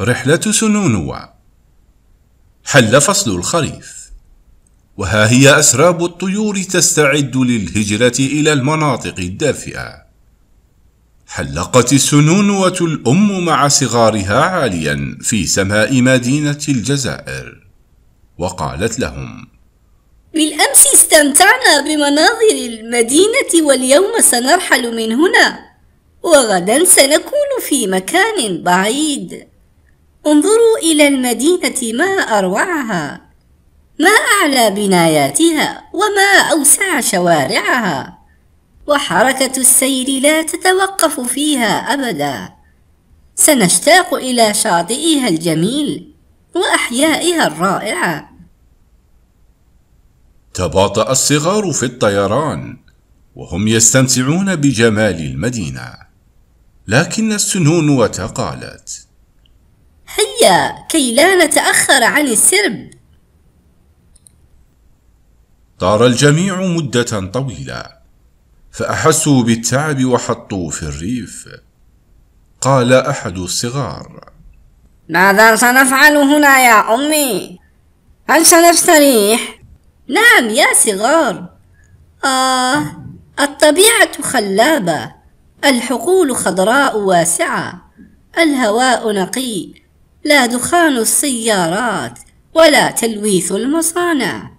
رحلة سنونوع حل فصل الخريف وها هي أسراب الطيور تستعد للهجرة إلى المناطق الدافئة حلقت السنونوة الأم مع صغارها عاليا في سماء مدينة الجزائر وقالت لهم بالأمس استمتعنا بمناظر المدينة واليوم سنرحل من هنا وغدا سنكون في مكان بعيد انظروا إلى المدينة ما أروعها ما أعلى بناياتها وما أوسع شوارعها وحركة السير لا تتوقف فيها أبدا سنشتاق إلى شاطئها الجميل وأحيائها الرائعة تباطأ الصغار في الطيران وهم يستمتعون بجمال المدينة لكن السنون وتقالت هيا كي لا نتأخر عن السرب طار الجميع مدة طويلة فأحسوا بالتعب وحطوا في الريف قال أحد الصغار ماذا سنفعل هنا يا أمي؟ هل سنستريح؟ نعم يا صغار آه الطبيعة خلابة الحقول خضراء واسعة الهواء نقي لا دخان السيارات ولا تلويث المصانع